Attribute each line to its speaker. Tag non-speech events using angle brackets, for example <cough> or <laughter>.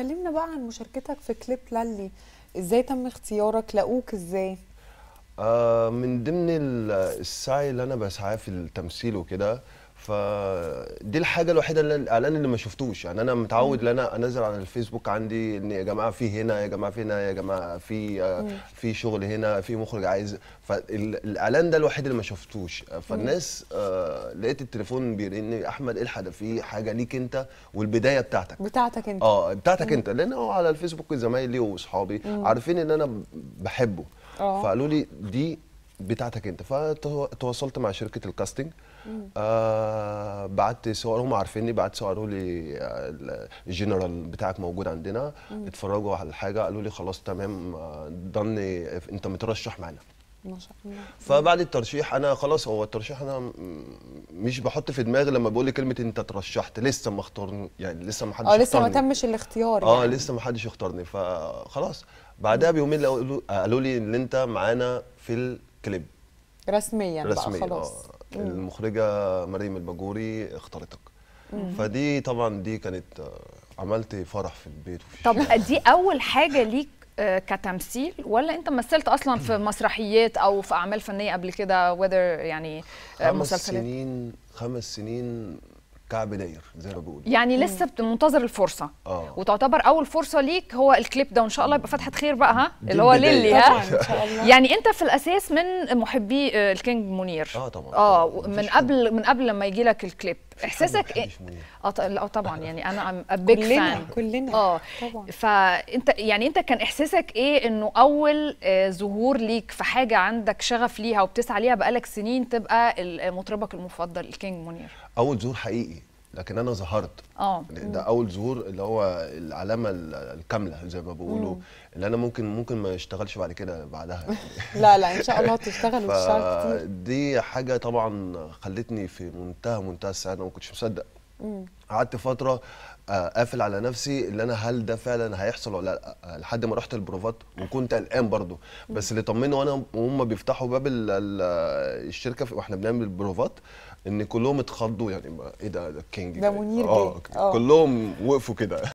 Speaker 1: كلمنا بقى عن مشاركتك في كليب للي ازاي تم اختيارك لقوك ازاي
Speaker 2: آه من ضمن السعي اللي انا بسعاه في التمثيل وكده فدي الحاجه الوحيده اللي الاعلان اللي ما شفتوش يعني انا متعود ان انا انزل على الفيسبوك عندي ان يا جماعه في هنا يا جماعه في هنا يا جماعه في آه، في شغل هنا في مخرج عايز فالاعلان ده الوحيد اللي ما شفتوش آه، فالناس آه لقيت التليفون بيرن احمد إيه الحق في حاجه ليك انت والبدايه بتاعتك
Speaker 1: بتاعتك انت اه بتاعتك مم. انت
Speaker 2: لان هو على الفيسبوك زمايلي واصحابي عارفين ان انا بحبه آه. فقالوا لي دي بتاعتك انت فتواصلت مع شركه الكاستنج آه بعت صور هم عارفيني بعت صور قالوا لي الجنرال آه، بتاعك موجود عندنا مم. اتفرجوا على الحاجه قالوا لي خلاص تمام آه، ضني آه، انت مترشح معانا ما شاء الله فبعد الترشيح انا خلاص هو الترشيح انا مش بحط في دماغي لما بقول لي كلمه انت اترشحت لسه ما اختارني يعني لسه ما حدش اه لسه ما
Speaker 1: تمش الاختيار يعني. اه لسه
Speaker 2: ما حدش اختارني فخلاص بعدها بيومين قالوا لي ان انت معانا في كليب
Speaker 1: رسميا رسميا بقى خلاص آه.
Speaker 2: المخرجه مريم البجوري اختارتك فدي طبعا دي كانت آه، عملت فرح في البيت وفي
Speaker 1: طب الشارع. دي اول حاجه ليك آه، كتمثيل ولا انت مثلت اصلا في مسرحيات او في اعمال فنيه قبل كده وذر يعني آه، خمس مسلسلات؟
Speaker 2: سنين خمس سنين كعب داير زي ما بيقولوا يعني لسه
Speaker 1: منتظر الفرصه آه. وتعتبر اول فرصه ليك هو الكليب ده وان شاء الله يبقى فتحه خير بقى ها اللي هو ليلي ها يعني انت في الاساس من محبي آه، الكينج منير اه طبعا اه من قبل من قبل لما يجي لك الكليب احساسك ايه اه طبعا يعني انا ام بيج فان كلنا اه طبعا فانت يعني انت كان احساسك ايه انه اول آه، ظهور ليك في حاجه عندك شغف ليها وبتسعى ليها بقالك سنين تبقى مطربك المفضل الكينج منير
Speaker 2: اول ظهور حقيقي لكن انا ظهرت
Speaker 1: اه ده
Speaker 2: اول ظهور اللي هو العلامه الكامله زي ما بيقولوا اللي انا ممكن ممكن ما اشتغلش بعد كده بعدها <laughs> لا لا ان شاء الله تشتغل <laughs> وتشتغل كتير دي حاجه طبعا خلتني في منتهى منتهى السعاده ما كنتش مصدق قعدت فتره آه، قافل على نفسي اللي انا هل ده فعلا هيحصل ولا لا آه، لحد ما رحت البروفات وكنت قلقان برضو بس اللي طمني وانا وهم بيفتحوا باب الشركه واحنا بنعمل البروفات ان كلهم اتخضوا يعني ايه ده ده كينج ده منير آه،, اه كلهم وقفوا كده